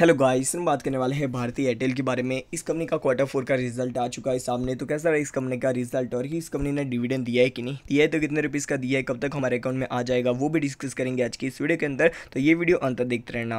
hello guys हम बात करने वाले हैं भारतीय एयरटेल के बारे में इस कंपनी का क्वार्टर फोर का रिजल्ट आ चुका है सामने तो कैसा रहा इस कंपनी का रिजल्ट और ही इस कंपनी ने डिविडेंड दिया है कि नहीं दिया है तो कितने रुपीस का दिया है कब तक हमारे अकाउंट में आ जाएगा वो भी डिस्कस करेंगे आज की इस वीडियो के अंदर तो ये वीडियो अंतर देखते रहना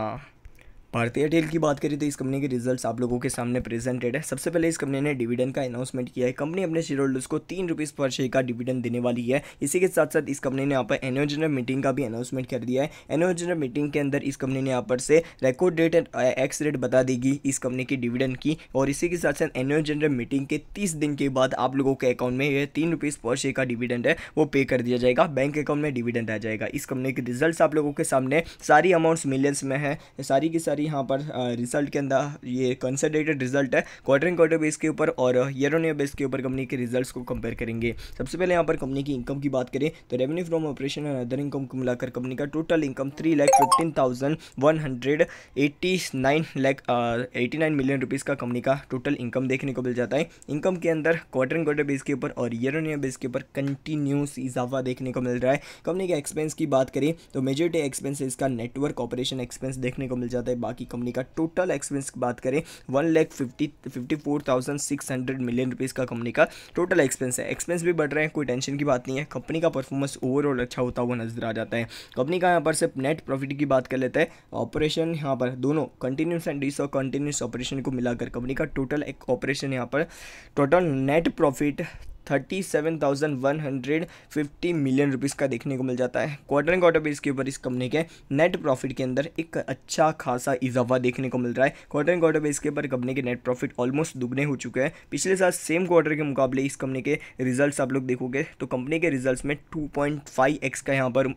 भारतीय एयरटेल की बात करें तो इस कंपनी के रिजल्ट्स आप लोगों के सामने प्रेजेंटेड है सबसे पहले इस कंपनी ने डिविडेंड का अनाउंसमेंट किया है कंपनी अपने शेयर होल्डर्स को तीन रुपीज़ पर शेयर का डिविडेंड देने वाली है इसी के साथ साथ इस कंपनी ने यहाँ पर एनुअल जनरल मीटिंग का भी अनाउंसमेंट कर दिया है एनुअल जनरल मीटिंग के अंदर इस कंपनी ने यहाँ पर से record date and ex rate बता देगी इस कंपनी की डिविडेंड की और इसी के साथ साथ एनुअल जनरल मीटिंग के तीस दिन के बाद आप लोगों के अकाउंट में यह तीन रुपीज़ पर शेयर का डिविडेंड है वो पे कर दिया जाएगा बैंक अकाउंट में डिविडेंड आ जाएगा इस कंपनी के रिजल्ट आप लोगों के सामने सारी अमाउंट्स मिलियंस में है सारी की सारी सारी यहाँ पर रिजल्ट के अंदर ये कंसनट्रेटेड रिजल्ट है क्वार्टर एंड क्वार्टर बेस के ऊपर और ईयर ऑन ईयर बेस के ऊपर कंपनी के रिजल्ट्स को कंपेयर करेंगे सबसे पहले यहाँ पर कंपनी की इनकम की बात करें तो revenue from operation and other income को मिलाकर कंपनी का total income three lakh fifteen thousand one hundred eighty nine lakh eighty nine million rupees का कंपनी का टोटल इनकम देखने को मिल जाता है इनकम के अंदर क्वार्टर एंड क्वार्टर बेस के ऊपर और ईयर ऑन ईयर बेस के ऊपर कंटिन्यूस इजाफा देखने को मिल रहा है कंपनी के एक्सपेंस की बात करें तो मेजोरिटी एक्सपेंस इसका नेटवर्क ऑपरेशन एक्सपेंस देखने को मिल जाता है बाकी कंपनी का टोटल एक्सपेंस की बात करें one lakh fifty fifty four thousand six hundred million rupees का कंपनी का टोटल एक्सपेंस है एक्सपेंस भी बढ़ रहे हैं कोई टेंशन की बात नहीं है कंपनी का परफॉर्मेंस ओवरऑल अच्छा होता हुआ नजर आ जाता है कंपनी का यहाँ पर सिर्फ नेट प्रॉफिट की बात कर लेते हैं ऑपरेशन यहाँ पर दोनों कंटिन्यूस एंड डिस और कंटिन्यूस ऑपरेशन को मिलाकर कंपनी का टोटल एक ऑपरेशन यहाँ पर total net profit thirty seven thousand one hundred fifty million rupees का देखने को मिल जाता है क्वार्टर एंड क्वार्टर बेस के ऊपर इस कंपनी के नेट प्रॉफिट के अंदर एक अच्छा खासा इजाफा देखने को मिल रहा है क्वार्टर एंड क्वार्टर बेस के ऊपर कंपनी के नेट प्रॉफिट ऑलमोस्ट दुगने हो चुके हैं पिछले साल सेम क्वार्टर के मुकाबले इस कंपनी के रिजल्ट आप लोग देखोगे तो कंपनी के रिजल्ट में टू का यहाँ पर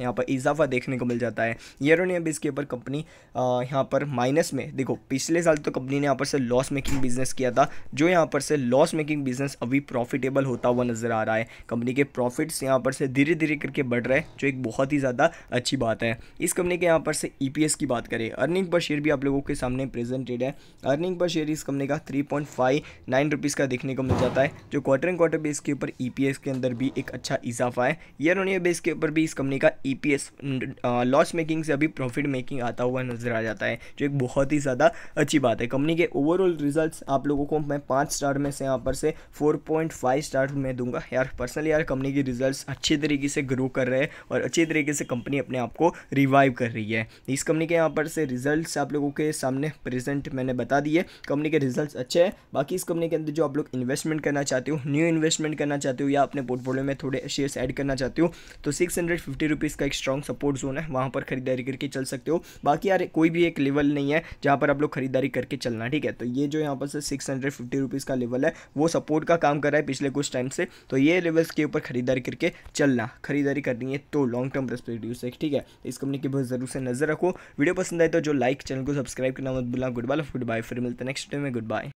यहाँ पर इजाफा देखने को मिल जाता है ईयर ऑन ईयर बेस के ऊपर कंपनी यहाँ पर माइनस में देखो पिछले साल तो कंपनी ने यहाँ पर से लॉस मेकिंग बिजनेस किया था जो यहाँ पर से लॉस मेकिंग बिजनेस अभी प्रॉफिटेबल होता हुआ नज़र आ रहा है कंपनी के प्रॉफिट्स यहाँ पर से धीरे धीरे करके बढ़ रहे हैं जो एक बहुत ही ज़्यादा अच्छी बात है इस कंपनी के यहाँ पर से ई e की बात करें अर्निंग पर शेयर भी आप लोगों के सामने प्रेजेंटेड है अर्निंग पर शेयर इस कंपनी का थ्री पॉइंट का देखने को मिल जाता है जो क्वार्टर एंड क्वार्टर बेस के ऊपर ई e के अंदर भी एक अच्छा इजाफा है ईयर ऑन ईयर बेस के ऊपर भी इस कंपनी का ई पी लॉस मेकिंग से अभी प्रॉफिट मेकिंग आता हुआ नज़र आ जाता है जो एक बहुत ही ज़्यादा अच्छी बात है कंपनी के ओवरऑल रिजल्ट आप लोगों को मैं पाँच स्टार में से यहाँ पर से फोर पॉइंट फाइव स्टार मैं दूंगा यार पर्सनली यार कंपनी के रिजल्ट्स अच्छे तरीके से ग्रो कर रहे हैं और अच्छे तरीके से कंपनी अपने आप को रिवाइव कर रही है इस कंपनी के यहाँ पर से रिजल्ट्स आप लोगों के सामने प्रेजेंट मैंने बता दिए कंपनी के रिजल्ट अच्छे हैं बाकी इस कंपनी के अंदर जो आप लोग इन्वेस्टमेंट करना चाहते हो न्यू इन्वेस्टमेंट करना चाहते हो या अपने पोर्टफोलियो में थोड़े शेयर्स एड करना चाहते हो तो सिक्स हंड्रेड फिफ्टी रुपीज़ का एक स्ट्रॉन्ग सपोर्ट जोन है वहाँ पर खरीदारी करके चल सकते हो बाकी यार कोई भी एक लेवल नहीं है जहाँ पर आप लोग खरीदारी करके चलना ठीक है तो ये जो यहाँ पर सिक्स हंड्रेड फिफ्टी रुपीज़ का लेवल है वो सपोर्ट का काम कर कर रहा है पिछले कुछ टाइम से तो ये लेवल्स के ऊपर खरीदारी करके चलना खरीदारी करनी है तो लॉन्ग टर्म परस्पेक्टिव से ठीक है तो इस कंपनी की बहुत जरूर से नजर रखो वीडियो पसंद आए तो जो लाइक चैनल को सब्सक्राइब करना मत बुला गुड बाय गुड बाय फिर मिलते नेक्स्ट डे में गुड बाय